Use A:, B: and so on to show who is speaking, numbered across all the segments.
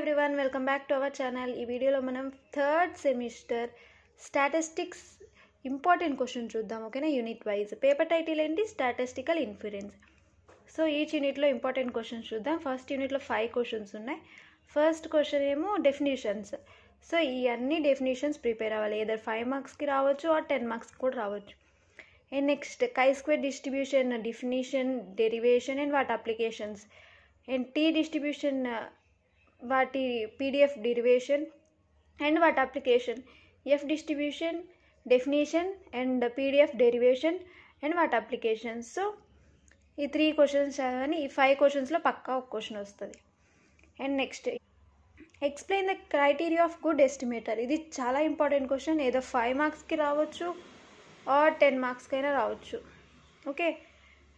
A: Everyone welcome back to our channel ఈ వీడియోలో మనం third semester statistics important question చూద్దాం ఓకేనా యూనిట్ వైజ్ పేపర్ టైటిల్ ఏంటి స్టాటిస్టికల్ ఇన్ఫ్లుయెన్స్ సో ఈచ్ యూనిట్లో ఇంపార్టెంట్ క్వశ్చన్స్ చూద్దాం ఫస్ట్ యూనిట్లో ఫైవ్ క్వశ్చన్స్ ఉన్నాయి ఫస్ట్ క్వశ్చన్ ఏమో డెఫినేషన్స్ సో ఈ అన్ని డెఫినేషన్స్ ప్రిపేర్ అవ్వాలి ఏదో ఫైవ్ మార్క్స్కి రావచ్చు ఆర్ టెన్ మార్క్స్కి కూడా రావచ్చు and next chi square distribution definition derivation and what applications and T distribution వాటి పీడిఎఫ్ డెరివేషన్ అండ్ వాటి application F distribution definition and PDF derivation and వాటి అప్లికేషన్ సో ఈ త్రీ క్వశ్చన్స్ కానీ ఈ ఫైవ్ క్వశ్చన్స్లో పక్కా ఒక క్వశ్చన్ వస్తుంది and next explain the criteria of good estimator ఇది చాలా ఇంపార్టెంట్ క్వశ్చన్ ఏదో ఫైవ్ మార్క్స్కి రావచ్చు ఆర్ టెన్ మార్క్స్కైనా రావచ్చు okay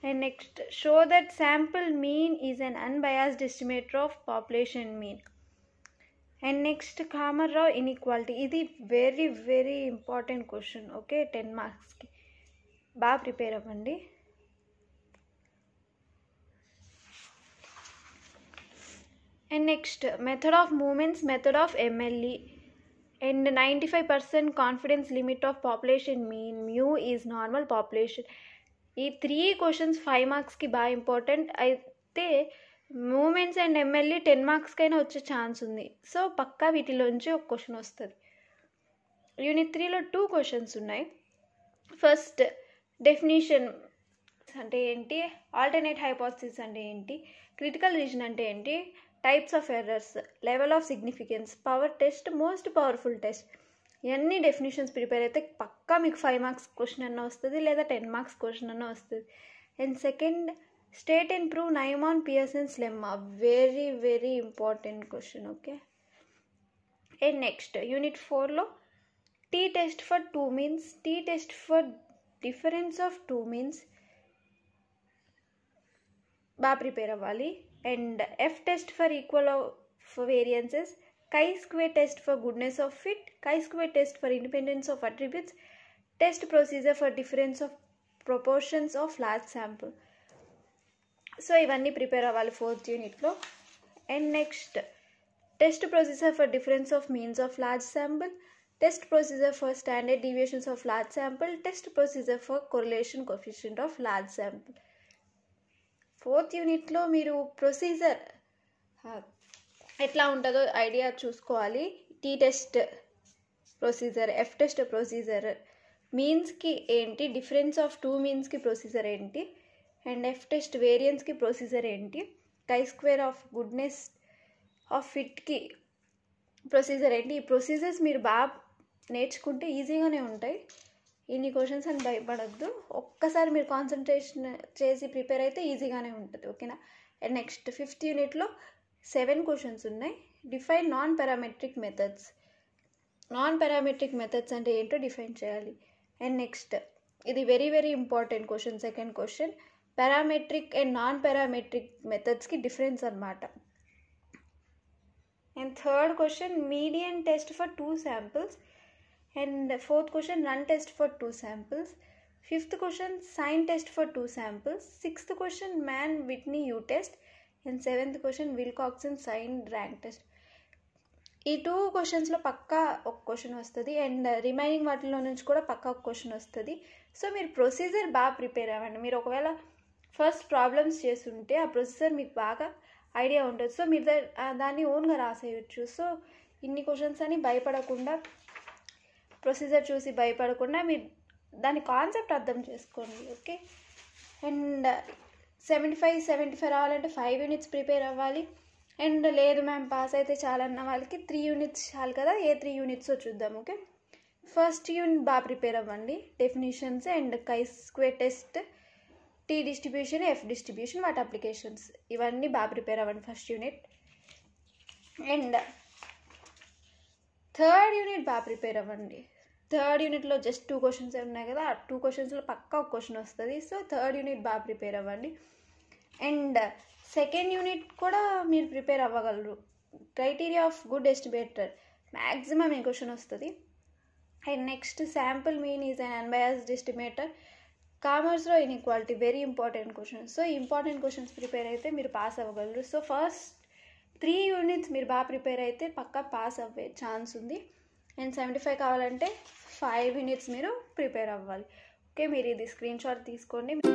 A: And next, show that sample mean is an unbiased estimator of population mean. And next, Kamar-Rao inequality. This is very very important question. Okay, 10 marks. బాగా prepare అవ్వండి and next method of moments method of MLE and ninety five percent confidence limit of population mean mu is normal population ఈ three questions five మార్క్స్కి బాగా important అయితే moments and MLE ten మార్క్స్కైనా వచ్చే chance ఉంది so పక్కా వీటిలోంచి ఒక question వస్తుంది unit త్రీలో టూ క్వశ్చన్స్ ఉన్నాయి ఫస్ట్ డెఫినేషన్ అంటే ఏంటి ఆల్టర్నేట్ హైపోసిస్ అంటే ఏంటి క్రిటికల్ రీజన్ అంటే ఏంటి types of errors level of significance power test most powerful test ఇవన్నీ డెఫినేషన్స్ ప్రిపేర్ అయితే పక్కా మీకు ఫైవ్ మార్క్స్ క్వశ్చన్ అన్న వస్తుంది లేదా టెన్ మార్క్స్ క్వశ్చన్ అన్న వస్తుంది and second state and prove Neyman Pearson lemma very very important question okay and next unit ఫోర్లో T test for two means T test for difference of two means బాగా prepare అవ్వాలి and F test for equal of variances chi square test for goodness of fit chi square test for independence of attributes test procedure for difference of proportions of large sample so ఇవన్నీ prepare అవ్వాలి fourth యూనిట్లో and next test procedure for difference of means of large sample test procedure for standard deviations of large sample test procedure for correlation coefficient of large sample fourth యూనిట్లో మీరు procedure ఎట్లా ఉంటుందో idea చూసుకోవాలి T test procedure F test procedure మీన్స్కి ఏంటి difference of two మీన్స్కి procedure ఏంటి and F test వేరియన్స్కి ప్రొసీజర్ ఏంటి chi square of goodness of ఫిట్కి ప్రొసీజర్ ఏంటి ఈ ప్రొసీజర్స్ మీరు బాగా నేర్చుకుంటే ఈజీగానే ఉంటాయి ఇన్ని క్వశ్చన్స్ అని భయపడద్దు ఒక్కసారి మీరు కాన్సన్ట్రేషన్ చేసి ప్రిపేర్ అయితే ఈజీగానే ఉంటుంది ఓకేనా అండ్ నెక్స్ట్ ఫిఫ్త్ యూనిట్లో 7 क्वेश्चंस ఉన్నాయి define non parametric methods non parametric methods అంటే ఏంటో డిఫైన్ చేయాలి అండ్ నెక్స్ట్ ఇది very very important question second question parametric and non parametric methods కి డిఫరెన్స్ అన్నమాట and third question median test for two samples and fourth question run test for two samples fifth question sign test for two samples sixth question Mann Whitney U test and seventh question Wilcoxon sign rank test ఈ two క్వశ్చన్స్లో పక్కా ఒక question వస్తుంది and remaining వాటిలో నుంచి కూడా పక్కా ఒక question వస్తుంది సో మీరు ప్రొసీజర్ బాగా ప్రిపేర్ అవ్వండి మీరు ఒకవేళ ఫస్ట్ ప్రాబ్లమ్స్ చేస్తుంటే ఆ ప్రొసీజర్ మీకు బాగా ఐడియా ఉంటుంది సో మీరు దాన్ని ఓన్గా రాసేయచ్చు సో ఇన్ని క్వశ్చన్స్ అని భయపడకుండా ప్రొసీజర్ చూసి భయపడకుండా మీరు దాని కాన్సెప్ట్ అర్థం చేసుకోండి okay and seventy five seventy five రావాలంటే ఫైవ్ యూనిట్స్ ప్రిపేర్ అవ్వాలి అండ్ లేదు మ్యామ్ పాస్ అయితే చాలన్న వాళ్ళకి త్రీ యూనిట్స్ చాలు కదా ఏ త్రీ యూనిట్స్ చూద్దాం ఓకే ఫస్ట్ యూనిట్ బాగా ప్రిపేర్ అవ్వండి definitions and chi square test t distribution F distribution వాటి అప్లికేషన్స్ ఇవన్నీ బాగా ప్రిపేర్ అవ్వండి first unit and third unit బాగా ప్రిపేర్ అవ్వండి థర్డ్ యూనిట్లో జస్ట్ టూ క్వశ్చన్స్ ఉన్నాయి కదా ఆ టూ క్వశ్చన్స్లో పక్కా ఒక క్వశ్చన్ వస్తుంది సో థర్డ్ యూనిట్ బాగా ప్రిపేర్ అవ్వండి అండ్ సెకండ్ యూనిట్ కూడా మీరు ప్రిపేర్ అవ్వగలరు criteria of good estimator maximum ఈ క్వశ్చన్ వస్తుంది and next sample mean is un unbiased estimator కామర్స్లో inequality very important question so important questions prepare అయితే మీరు పాస్ అవ్వగలరు సో ఫస్ట్ త్రీ యూనిట్స్ మీరు బాగా ప్రిపేర్ అయితే పక్కా పాస్ అవ్వే ఛాన్స్ ఉంది అండ్ సెవెంటీ ఫైవ్ కావాలంటే ఫైవ్ మినిట్స్ మీరు ప్రిపేర్ అవ్వాలి ఓకే మీరు ఇది స్క్రీన్ షాట్ తీసుకోండి